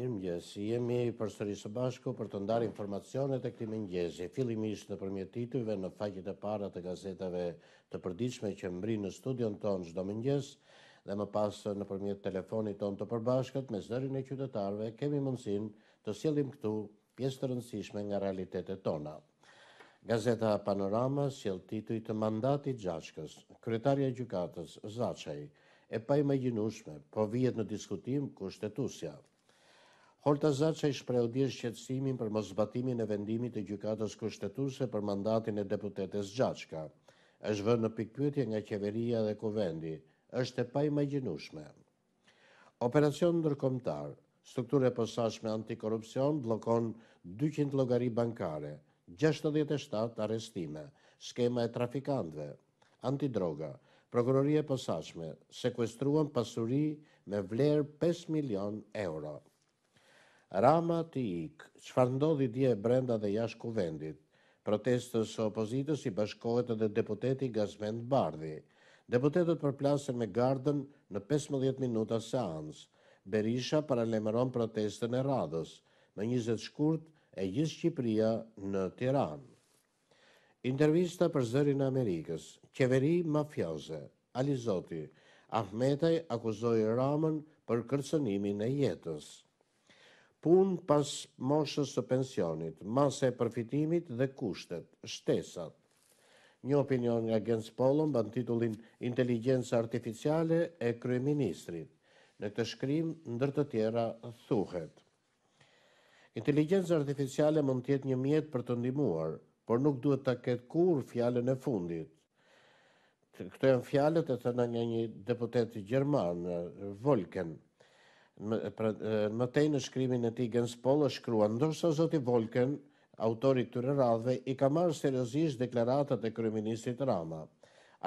Mirë mëgjes, jemi për sëri së bashku për të ndarë informacionet e këti mëngjesi. fillimisht në përmjet titujve në faqet e para të gazetave të përdiqme që mbrin në studion tonë gjdo mëngjes dhe më pasë në përmjet telefonit tonë të përbashkët me zërin e qytetarve kemi mundësin të sielim këtu pjesë të rëndësishme nga realitetet tona. Gazeta Panorama siel tituj të mandatit gjashkës, kretarja gjukatës, Zachaj, e pa gjinushme, po vijet në diskutim kushtetusja. Holta që i shprehu dhe për mos zbatimin e vendimit të gjykatës kushtetuese për mandatin e deputetes Gjaçka. Është vënë në pikpyetje nga qeveria dhe kuvendi. Është e paimagjinueshme. Operacion ndërkombëtar. Struktura e posaçme antikorrupsion bllokon 200 llogari bankare, 67 arrestime, skema e trafikantve, antidroga. Prokuroria posashme, posaçme sekuestruan pasuri me vlerë 5 milion euro. Rama të ikë, që ndodhi dje e brenda dhe jash kuvendit, protestës o opozitës i bashkohet edhe deputeti Gazmend Bardhi. Deputetet përplasën me gardën në 15 minuta seans. Berisha paralemeron protestën e radhës, në 20 shkurt e gjithë Shqipria në Tiran. Intervista për zërin Amerikës, qeveri mafioze, Alizoti, Ahmetaj akuzoi Ramën për kërcënimin e jetës punë pas moshës së pensionit, masë e përfitimit dhe kushtet, shtesat. Një opinion nga Gens Polon bën titullin Inteligenca Artificiale e Kryeministrit. Në këtë shkrim, ndër të tjera, thuhet. Inteligenca Artificiale mund tjetë një mjet për të ndimuar, por nuk duhet të ketë kur fjallën e fundit. Këto e në fjallët e thëna nga një deputet gjerman, Volken. Pra, më, tej në shkrimin e tij Gens Pollo shkruan ndërsa zoti Volken autori të këtyre i ka marrë seriozisht deklaratat e kryeministit Rama.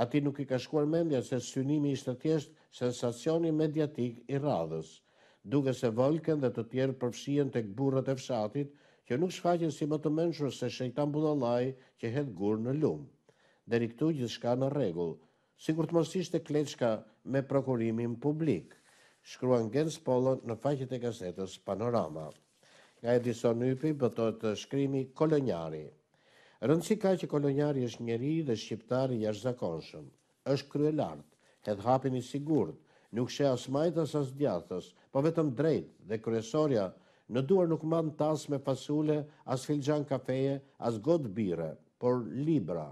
Ati nuk i ka shkuar mendja se synimi ishte thjesht sensacioni mediatik i radhës, duke se Volken dhe të tjerë përfshihen tek burrat e fshatit, që nuk shfaqen si më të mençur se shejtan budallaj që hedh gur në lum. Deri këtu gjithçka në rregull, sikur të mos ishte kleçka me prokurimin publik shkruan Gens Polo në faqet e gazetës Panorama. Nga Edison Nypi bëtojt të shkrimi Kolonjari. Rëndësi ka që Kolonjari është njeri dhe shqiptari jash zakonshëm. është kryelart, lartë, hedhë hapin i sigurët, nuk shë as majtës as djathës, po vetëm drejtë dhe kryesoria në duar nuk manë tas me fasule, as filxan kafeje, as god bire, por libra,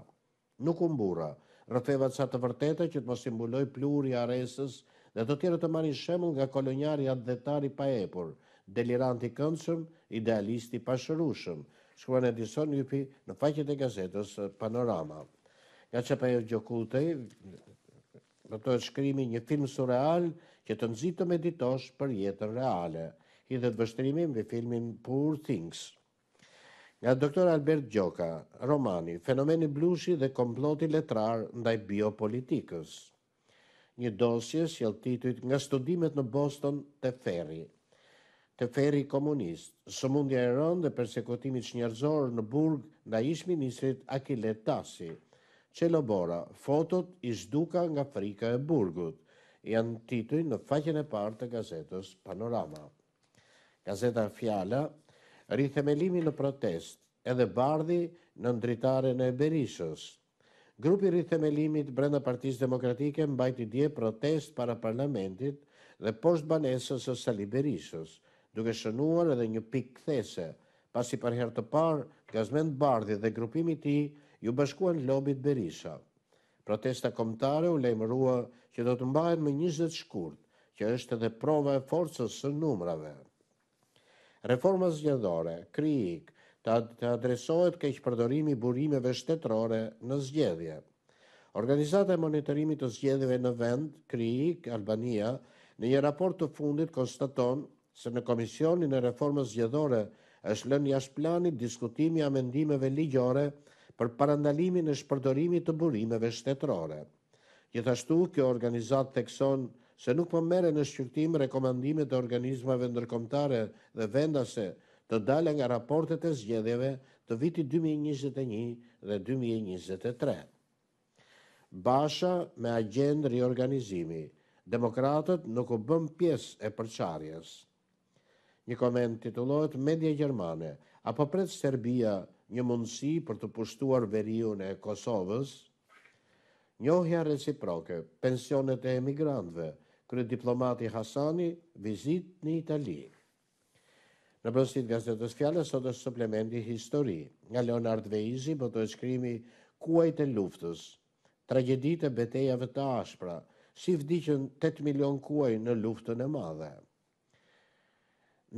nuk umbura, rëfeva të sa të vërteta që të mos imbuloj pluri aresës dhe të tjere të marri shemën nga kolonjari adetari pa epur, deliranti këndshëm, idealisti pashërushëm, shkruan edison njëpi në faqet e gazetës Panorama. Nga që pa e gjokute, në të shkrimi një film surreal që të nëzitë të ditosh për jetën reale, i dhe të vështrimim vë filmin Poor Things. Nga doktor Albert Gjoka, romani, fenomeni blushi dhe komploti letrar ndaj biopolitikës një dosje si titujt nga studimet në Boston të ferri. Të ferri komunist, së mundja e rënd dhe persekutimit shënjërzorë në burg nga ish ministrit Akilet Tasi. bora fotot i duka nga frika e burgut, janë tituj në faqen e partë të gazetës Panorama. Gazeta Fjala, rithemelimi në protest, edhe bardhi në ndritare në Berishës, Grupi rrithemelimit brenda Partisë Demokratike mbajti dje protest para parlamentit dhe poshtë banesës së Sali Berishës, duke shënuar edhe një pikë kthese, pasi për herë të parë Gazmend Bardhi dhe grupimi i tij ju bashkuan lobit Berisha. Protesta kombëtare u lajmërua që do të mbahet më 20 shkurt, që është edhe prova e forcës së numrave. Reforma zgjedhore, krijik, të adresohet ke ishtë përdorimi burimeve shtetërore në zgjedhje. Organizata e monitorimit të zgjedhjeve në vend, Kriik, Albania, në një raport të fundit konstaton se në Komisionin e Reformës Zgjedhore është lënë jashtë planit diskutimi amendimeve ligjore për parandalimin e shpërdorimit të burimeve shtetërore. Gjithashtu, kjo organizat tekson se nuk përmere po në shqyrtim rekomendimet e organizmave ndërkomtare dhe vendase të dalë nga raportet e zgjedhjeve të viti 2021 dhe 2023. Basha me agendë riorganizimi, demokratët nuk u bëm pjesë e përqarjes. Një komend titullohet Media Gjermane, apo pret Serbia një mundësi për të pushtuar veriun e Kosovës, njohja reciproke, pensionet e emigrantve, kërë diplomati Hasani, vizit një Italië. Në brosit gazetës fjallës, sot është suplementi histori. Nga Leonard Veizi, bëto e shkrimi Kuaj të luftës, tragedit e betejave të ashpra, si vdikën 8 milion kuaj në luftën e madhe.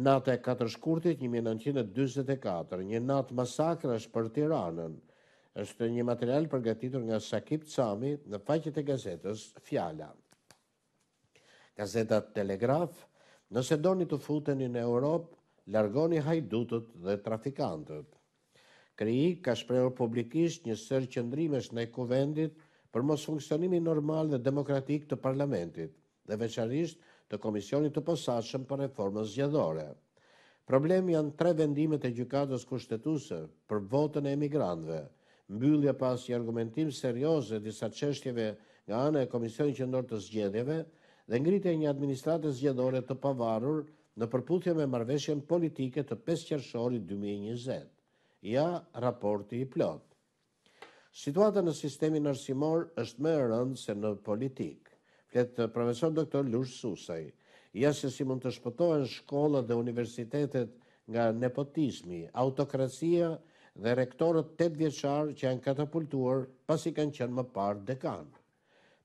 Natë e katër shkurtit 1924, një natë masakrash për Tiranën, është një material përgatitur nga Sakip Cami në faqet e gazetës Fjala. Gazeta Telegraf, nëse do një të futeni në Europë, largoni hajdutët dhe trafikantët. Kriji ka shprehur publikisht një sërë qëndrimesh ndaj kuvendit për mos funksionimi normal dhe demokratik të parlamentit dhe veçanërisht të komisionit të posaçëm për reformën zgjedhore. Problemi janë tre vendimet e gjykatës kushtetuese për votën e emigrantëve, mbyllja pas i argumentim serioz e disa çështjeve nga ana e komisionit qendror të zgjedhjeve dhe ngritja e një administrate zgjedhore të pavarur në përputhje me marveshjen politike të 5 qershori 2020. Ja, raporti i plot. Situata në sistemi nërsimor është më rëndë se në politikë. Fletë profesor doktor Lush Susaj, ja se si mund të shpëtojnë shkolla dhe universitetet nga nepotismi, autokracia dhe rektorët 8 vjeqarë që janë katapultuar pasi kanë qenë më parë dekanë.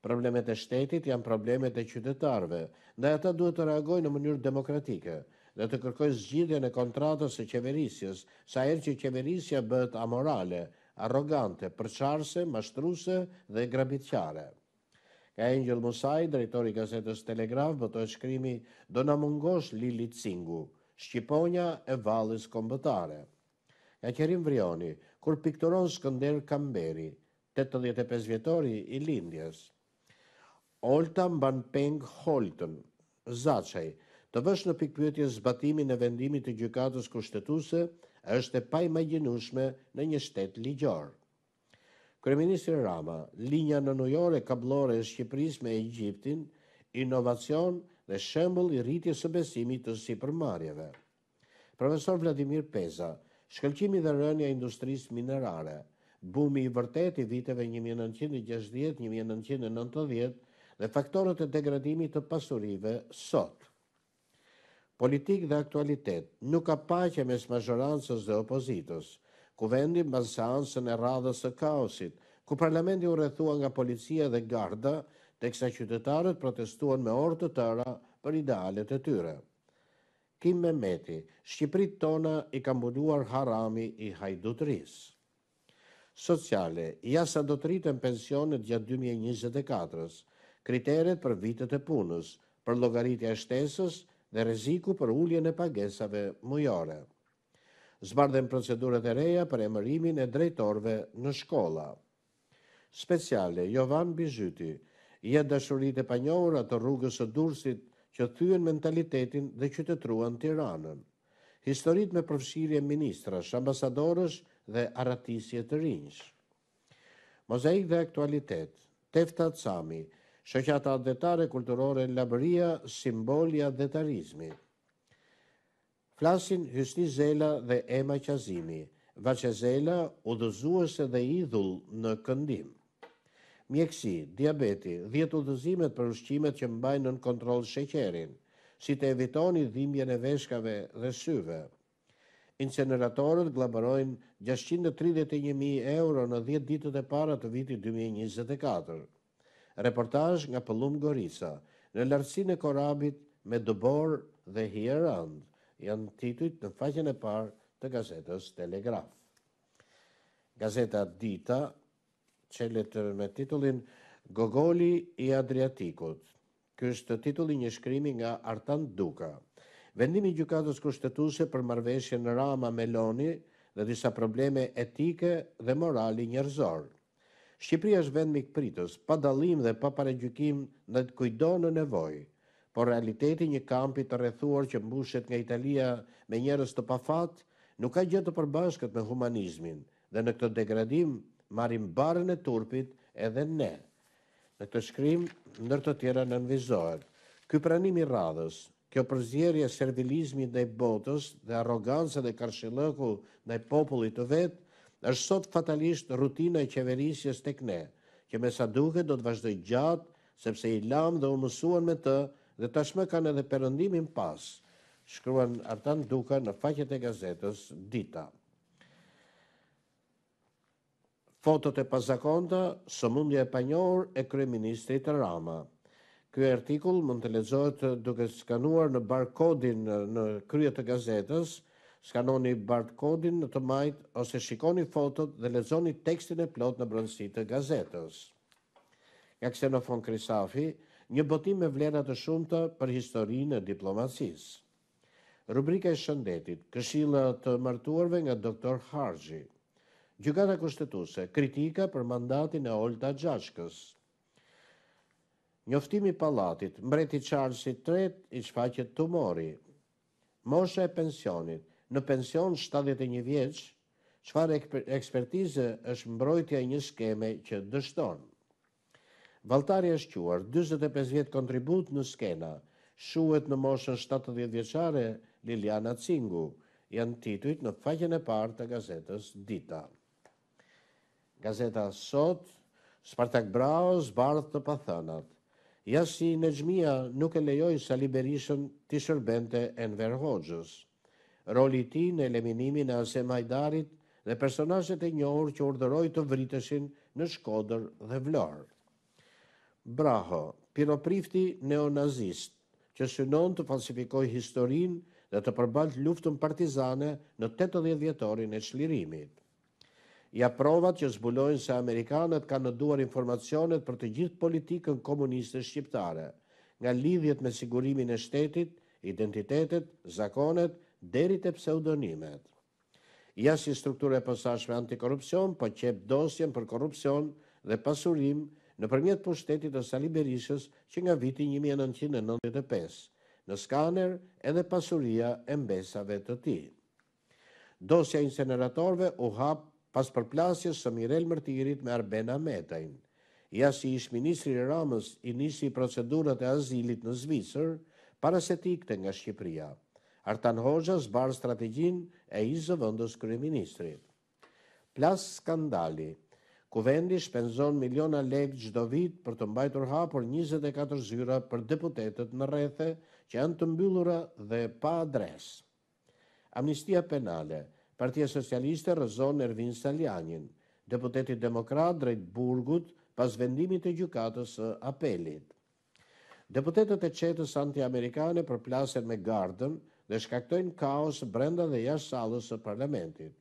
Problemet e shtetit janë problemet e qytetarve, dhe ata duhet të reagoj në mënyrë demokratike dhe të kërkoj zgjidhje në kontratës e qeverisjes, sa erë që qeverisja bëhet amorale, arogante, përqarse, mashtruse dhe grabitqare. Ka Angel Musaj, drejtori gazetës Telegraf, bëtoj shkrimi do në mungosh Lili Cingu, Shqiponja e valës kombëtare. Ka Kjerim Vrioni, kur pikturon Skënder Kamberi, 85 vjetori i Lindjes. Olta mban peng Holton, të vësh në pikpyetje zbatimin e vendimit të gjykatës kushtetuse, është e paimagjinueshme në një shtetë ligjor. Kreministri Rama, linja në nujore kablore e Shqipëris me Egjiptin, inovacion dhe shembol i rritje së besimit të si përmarjeve. Profesor Vladimir Peza, shkëllqimi dhe rënja industrisë minerare, bumi i vërtet i viteve 1960-1990, dhe faktorët e degradimit të pasurive sot. Politik dhe aktualitet nuk ka paqe mes mazhorancës dhe opozitës, ku vendin bazansën e radhës të kaosit, ku parlamenti u rrethua nga policia dhe garda, të kësa qytetarët protestuan me orë të tëra për idealet e tyre. Kim me meti, Shqiprit tona i ka mbuluar harami i hajdutris. Sociale, sa do të rritën pensionet gjatë 2024-ës, kriteret për vitet e punës, për logaritja e shtesës dhe reziku për ulljen e pagesave mujore. Zbardhen procedurët e reja për emërimin e drejtorve në shkolla. Speciale, Jovan Bizyti, jetë dashurit e panjohur atë rrugës e dursit që thyën mentalitetin dhe që të truan tiranën. Historit me përfshirje ministrash, ambasadorësh dhe aratisje të rinjsh. Mozaik dhe aktualitet, Tefta sami, Shëqata detare kulturore Labëria, simbolja detarizmi. Flasin Hysni Zela dhe Ema Qazimi, Vaqe Zela, udhëzuese dhe idhull në këndim. Mjekësi, diabeti, 10 udhëzimet për ushqimet që mbajnë në kontrol sheqerin, si të evitoni dhimbje e veshkave dhe syve. Inceneratorët glabarojnë 631.000 euro në 10 ditët e para të vitit 2024 reportaj nga Pëllum Gorisa, në lartësin e korabit me dëbor dhe hierand, janë titujt në faqen e par të gazetës Telegraf. Gazeta Dita, qeletër me titullin Gogoli i Adriatikut, kështë titullin një shkrimi nga Artan Duka. Vendimi gjukatës kushtetuse për marveshje në Rama Meloni dhe disa probleme etike dhe morali njërzorë. Shqipëria është vend mikpritës, pritës, pa dallim dhe pa paragjykim ndaj kujdo në nevojë. Por realiteti i një kampi të rrethuar që mbushet nga Italia me njerëz të pafat, nuk ka gjë të përbashkët me humanizmin dhe në këtë degradim marrim barrën e turpit edhe ne. Në këtë shkrim ndër të tjera nënvizohet ky pranim i rradhës, kjo përzierje e servilizmit ndaj botës dhe arroganca dhe karshëllëku ndaj popullit të vet, është sot fatalisht rutina e qeverisjes tek ne, që me sa duke do të vazhdoj gjatë, sepse i lam dhe u mësuan me të, dhe tashme kanë edhe përëndimin pas, shkruan Artan Duka në faqet e gazetës Dita. Fotot e pazakonda, së mundja e panjor e kreministri të Rama. Ky artikull mund të lezojt duke skanuar në barkodin në kryet të gazetës, skanoni barkodin në të majt ose shikoni fotot dhe lezoni tekstin e plot në brëndësi të gazetës. Nga ksenofon Krisafi, një botim me vlerat të shumëta për historinë e diplomacisë. Rubrika e shëndetit, këshilla të martuarve nga doktor Hargji. Gjukata kushtetuse, kritika për mandatin e Olta Gjashkës. Njoftimi palatit, mbreti Charles i tret i shfaqet tumori. Moshe e pensionit, në pension 71 vjeç, çfarë ekspertizë është mbrojtja e një skeme që dështon. Valtari është quar 45 vjet kontribut në skena, shuhet në moshën 70 vjeçare Liliana Cingu, janë tituit në faqen e parë të gazetës Dita. Gazeta Sot, Spartak Braos, Bardh të pathanat. Ja si në gjmia nuk e lejoj sa liberishën të shërbente Enver Hoxhës roli ti në eliminimin e ase dhe personashet e njohur që urderoj të vriteshin në shkodër dhe vlarë. Braho, piroprifti neonazist, që synon të falsifikoj historin dhe të përbalt luftën partizane në 80 vjetorin e shlirimit. Ja provat që zbulojnë se Amerikanët ka në duar informacionet për të gjithë politikën komuniste shqiptare, nga lidhjet me sigurimin e shtetit, identitetet, zakonet, derit të pseudonimet. Ja si strukture e pasashme antikorupcion, po qep dosjen për korupcion dhe pasurim në përmjet pushtetit të Sali Berishës që nga viti 1995, në skaner edhe pasuria e mbesave të ti. Dosja inceneratorve u hap pas përplasjes së Mirel Mërtirit me Arbena Metajnë. Ja si ish ministri Ramës i nisi procedurat e azilit në Zvicër, para se tikte nga Shqipëria. Artan Hoxha zbarë strategjin e i zëvëndës kryeministri. Plas skandali. Kuvendi shpenzon miliona lekë gjdo vit për të mbajtur hapur 24 zyra për deputetet në rethe që janë të mbyllura dhe pa adres. Amnistia penale. Partia Socialiste rëzon Ervin Salianin. Deputetit Demokrat drejt Burgut pas vendimit e gjukatës apelit. Deputetet e qetës anti-amerikane për plaset me gardën, dhe shkaktojnë kaos brenda dhe jashtë salës së parlamentit.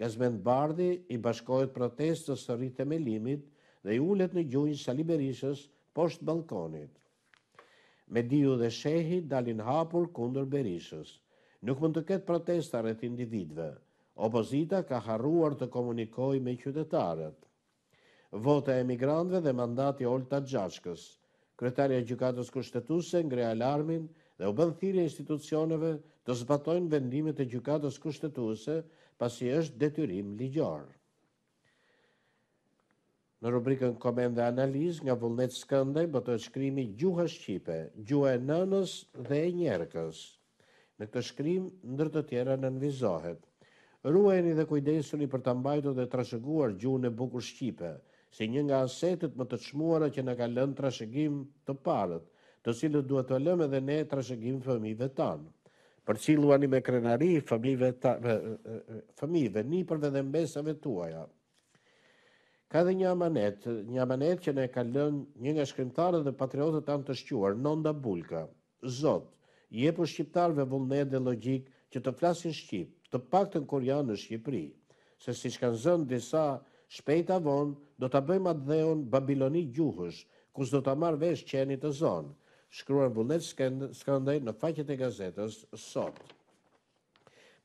Gazmend Bardi i bashkohet protestës së rritemelimit dhe i ullet në gjunjë Sali Berishës poshtë balkonit. Mediu dhe Shehi dalin hapur kundër Berishës. Nuk mund të ketë protesta rreth individëve. Opozita ka harruar të komunikojë me qytetarët. Vota e emigrantëve dhe mandati Olta Gjashkës. Kryetaria e Gjykatës Kushtetuese ngre alarmin dhe u bën thirrje institucioneve të zbatojnë vendimet e gjykatës kushtetuese pasi është detyrim ligjor. Në rubrikën komend dhe analiz nga vullnet skëndaj bëtojt shkrimi gjuha Shqipe, gjuha e nënës dhe e njerëkës. Në këtë shkrim, ndër të tjera në nënvizohet. Rueni dhe kujdesuni për të mbajtu dhe trashëguar gjuhën e bukur Shqipe, si një nga asetet më të qmuara që në kalën trashëgim të parët, të cilët duhet të lëmë edhe ne trashëgim fëmijëve tan. Për cilëuani me krenari fëmijëve fëmijëve nipërve dhe mbesave tuaja. Ka dhe një amanet, një amanet që ne ka lënë një nga shkrimtarët dhe patriotët tan të shquar, Nonda Bulka. Zot, jepu shqiptarve vullnet dhe logjik që të flasin shqip, të paktën kur janë në Shqipëri, se siç kanë zënë disa Shpejt avon, do të bëjmë atë dheon babiloni gjuhësh, kus do të marr vesh qenit të zonë shkruar bullet skandaj në faqet e gazetës sot.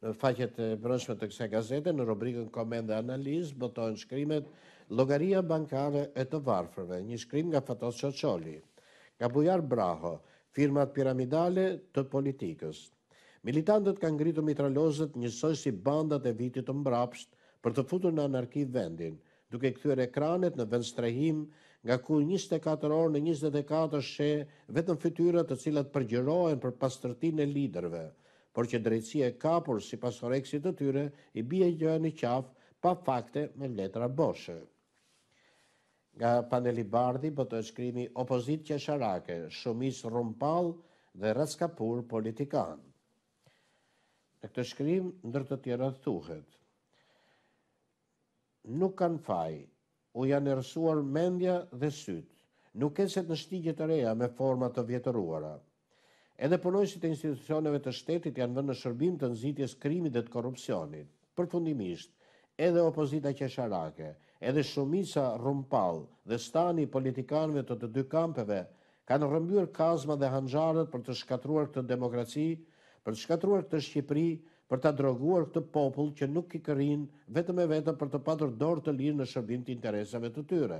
Në faqet e brëshmet të kse gazete, në rubrikën komenda analiz, botojnë shkrimet Logaria Bankare e të Varfërve, një shkrim nga Fatos Qoqoli, nga Bujar Braho, firmat piramidale të politikës. Militantët kanë gritu mitralozët njësoj si bandat e vitit të mbrapsht për të futur në anarki vendin, duke këtyre ekranet në vend strehim nga ku 24 orë në 24 shë vetëm fytyrat të cilat përgjërojnë për pastërtin e liderve, por që drejtësia e kapur si pasoreksit të tyre i bje gjëa një qafë pa fakte me letra boshë. Nga paneli bardhi për të shkrimi opozit qesharake, shumis rumpal dhe raskapur politikan. Në këtë shkrim, ndër të tjera thuhet, nuk kanë fajë, u janë nërësuar mendja dhe sytë, nuk eset në shtigje të reja me format të vjetëruara. Edhe përnojësit e institucioneve të shtetit janë vënë në shërbim të nëzitjes krimit dhe të korupcionit. Përfundimisht, edhe opozita qesharake, edhe shumica rumpal dhe stani politikanve të të dy kampeve kanë rëmbyr kazma dhe hanxarët për të shkatruar këtë demokraci, për të shkatruar këtë Shqipëri, për të droguar këtë popull që nuk i kërin vetëm e vetëm për të patur dorë të lirë në shërbim të interesave të tyre.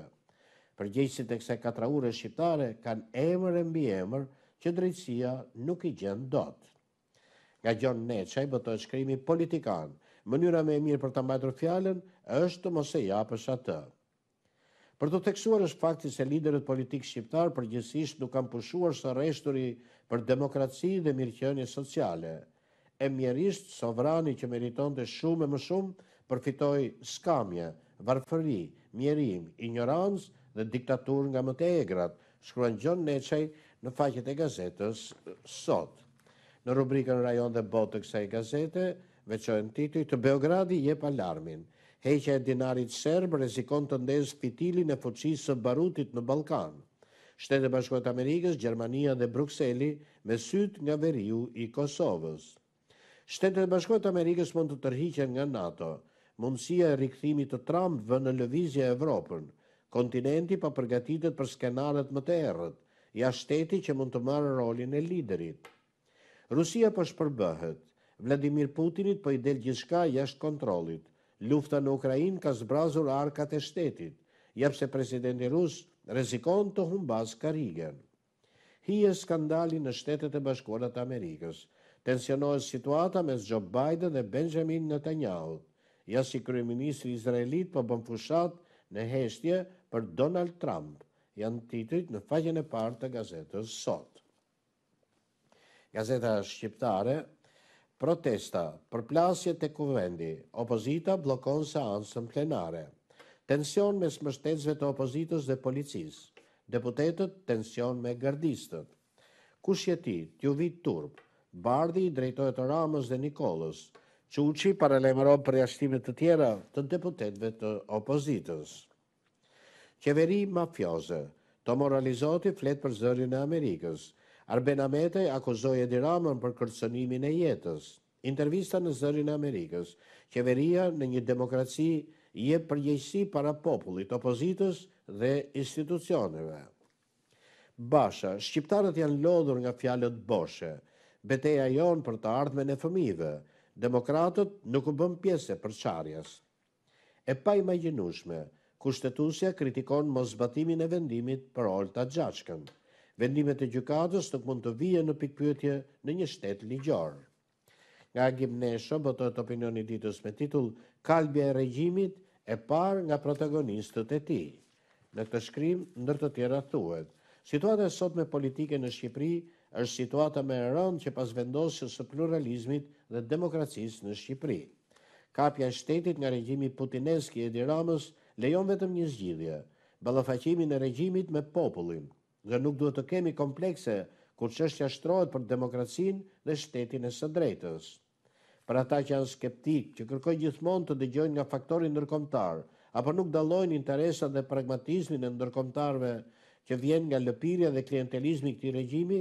Përgjegjësit e katra ure shqiptare kanë emër e mbi emër që drejtësia nuk i gjen dot. Nga Gjon bëtë botohet shkrimi politikan. Mënyra më e mirë për ta mbajtur fjalën është të mos e japësh atë. Për të theksuar është fakti se liderët politikë shqiptarë përgjësisht nuk kanë pushuar së reshturi për demokraci dhe mirëqenje sociale e mjerisht sovrani që meriton të shumë e më shumë përfitoj skamje, varfëri, mjerim, ignorancë dhe diktatur nga më të egrat, shkruan Gjon Neqaj në faqet e gazetës sot. Në rubrikën rajon dhe botë të kësaj gazete, veqojnë titoj të Beogradi jep alarmin. Heqja e dinarit serb rezikon të ndez fitilin e fuqisë së barutit në Balkan. Shtetë e Bashkuat Amerikës, Gjermania dhe Bruxelli me syt nga veriu i Kosovës. Shtetet e Bashkuara të Amerikës mund të tërhiqen nga NATO. Mundësia e rikthimit të Trump vë në lëvizje Evropën. Kontinenti pa po përgatitet për skenaret më të errët, ja shteti që mund të marë rolin e liderit. Rusia po shpërbëhet. Vladimir Putinit po i del gjithçka jashtë kontrollit. Lufta në Ukrainë ka zbrazur arkat e shtetit, japse presidenti rus rrezikon të humbas Hi Hije skandali në Shtetet e Bashkuara të Amerikës tensionohet situata me Joe Biden dhe Benjamin Netanyahu. Ja si kryeministri izraelit po bën fushat në heshtje për Donald Trump, janë titujt në faqen e parë të gazetës sot. Gazeta shqiptare Protesta, përplasje të kuvendi, opozita blokon ansën plenare. Tension me smështetësve të opozitës dhe policis. Deputetët tension me gardistët. Kush jeti, t'ju vit turpë. Bardhi, drejtojë të Ramës dhe Nikolës, që u qi paralemëron për jashtimit të tjera të deputetve të opozitës. Kjeveri mafioze, të moralizoti flet për zërin e Amerikës, Arben Amete akuzoj e diramën për kërcënimin e jetës. Intervista në zërin e Amerikës, qeveria në një demokraci je përgjësi para popullit, opozitës dhe institucioneve. Basha, shqiptarët janë lodhur nga fjalët boshe, beteja jonë për të ardhme në fëmive, demokratët nuk u bëm pjese për qarjes. E pa imaginushme, kushtetusja kritikon mos zbatimin e vendimit për olta gjashkën. Vendimet e gjukatës nuk mund të vije në pikpytje në një shtetë ligjorë. Nga Gjimnesho, bëtojt opinioni ditës me titull Kalbja e regjimit e par nga protagonistët e ti. Në këtë shkrim, ndër të tjera thuet, situatë e sot me politike në Shqipëri është situata me rëndë që pas vendosjes së pluralizmit dhe demokracisë në Shqipëri. Kapja shtetit nga regjimi putineski e diramës lejon vetëm një zgjidhje, balafacimin e regjimit me popullin, dhe nuk duhet të kemi komplekse kur qështja shtrohet për demokracin dhe shtetin e së drejtës. Për ata që janë skeptik, që kërkoj gjithmonë të dëgjojnë nga faktorin nërkomtar, apo nuk dalojnë interesat dhe pragmatizmin e nërkomtarve që vjen nga lëpirja dhe klientelizmi këti regjimi,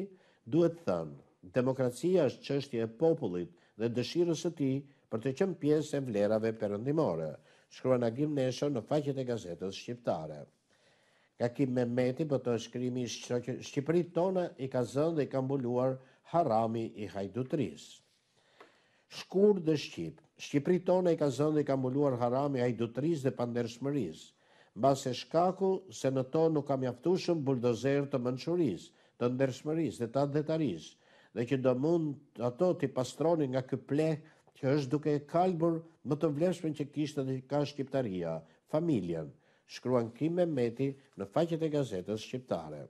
duhet thënë, demokracia është qështje e popullit dhe dëshirës e ti për të qëmë pjesë e vlerave përëndimore, shkrua në Gim Nesho në faqet e gazetës shqiptare. Ka Kim Mehmeti për të shkrimi Shqipëri tona i ka zënë dhe i ka mbuluar harami i hajdutris. Shkur dhe Shqip, Shqipëri tona i ka zënë dhe i ka mbuluar harami i hajdutris dhe pandershmëris, base shkaku se në tonë nuk kam jaftushëm buldozer të mënqurisë, të ndërshmëris dhe të andetaris, dhe që do mund ato të pastroni nga këple që është duke e kalbur më të vleshme që kishtë dhe ka shqiptaria, familjen, shkruan kim Mehmeti meti në faqet e gazetës shqiptare.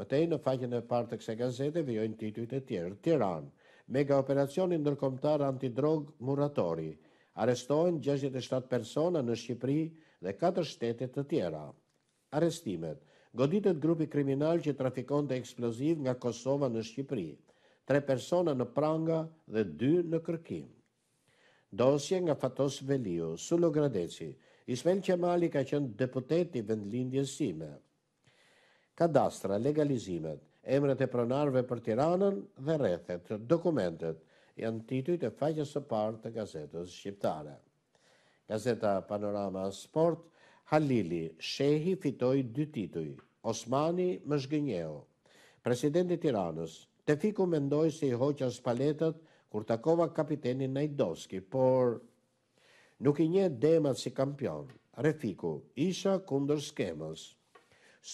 Mëtej në faqet e partë të kse gazete vjojnë titujt e tjerë, Tiran, mega operacioni ndërkomtar antidrog muratori, arestojnë 67 persona në Shqipri dhe 4 shtetet të tjera. Arestimet, goditet grupi kriminal që trafikon të eksploziv nga Kosova në Shqipëri, tre persona në pranga dhe dy në kërkim. Dosje nga Fatos Veliu, Sulo Gradeci, Ismen Qemali ka qënë deputeti vendlindje sime. Kadastra, legalizimet, emret e pronarve për tiranën dhe rethet, dokumentet, janë tituj të faqës së partë të gazetës shqiptare. Gazeta Panorama Sport, Halili, Shehi fitoj dy tituj, Osmani më shgënjeo. Presidenti Tiranës, të fiku mendoj se i hoqa spaletet kur takova kapitenin Najdoski, por nuk i nje demat si kampion. Refiku, isha kundër skemës.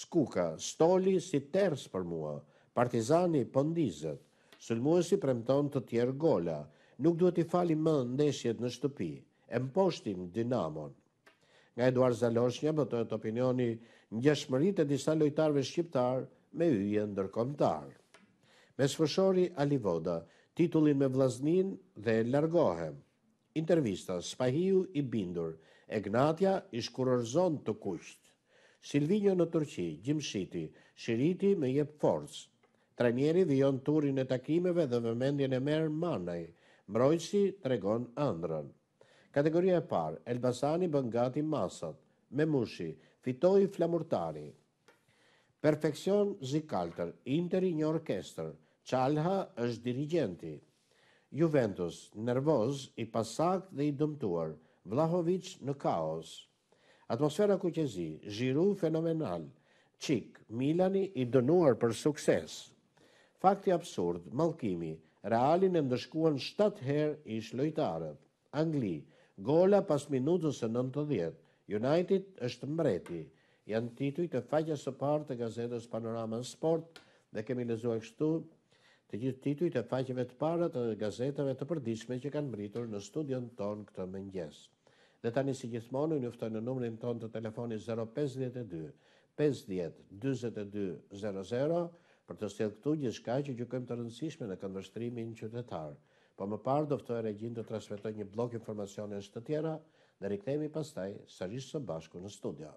Skuka, stoli si ters për mua, partizani pëndizet, po sëlmuesi premton të tjerë gola, nuk duhet i fali më ndeshjet në shtëpi, e mposhtim dinamon. Nga Eduard Zaloshnja një të opinioni, një shmërit e disa lojtarve shqiptar me yje dërkomtar. Me sfëshori Alivoda, titullin me vlaznin dhe largohem. Intervista, spahiu i bindur, e gnatja i shkurorzon të kusht. Silvinjo në Turqi, Gjimshiti, shiti, shiriti me jep forcë. Trenjeri dhionë turin e takimeve dhe me mendjen e merë manaj, mbrojësi të regonë andrën. Kategoria e parë, Elbasani bën gati masat, me mushi, fitoi flamurtari. Perfeksion, Zikalter, Interi një orkestër, Qalha është dirigenti. Juventus, nervoz, i pasak dhe i dëmtuar, Vlahovic në kaos. Atmosfera kuqezi, Zhiru fenomenal, Qik, Milani i dënuar për sukses. Fakti absurd, Malkimi, realin e ndeshkuan 7 herë ish lojtarët. Angli, Angli, gola pas minutës e 90. United është mbreti, janë tituj të faqës së parë të gazetës Panorama Sport dhe kemi lezuar kështu të gjithë tituj të faqeve të parë të gazetave të përdishme që kanë mbritur në studion tonë këtë mëngjes. Dhe tani si gjithmonë u njëftoj në numrin tonë të telefonit 052 50 22 00 për të stjetë këtu gjithë shka që gjukëm të rëndësishme në këndërstrimin qytetarë po më parë do regjin të transmetojë një blok informacioni në tjera, dhe rikthehemi pastaj sërish së bashku në studio.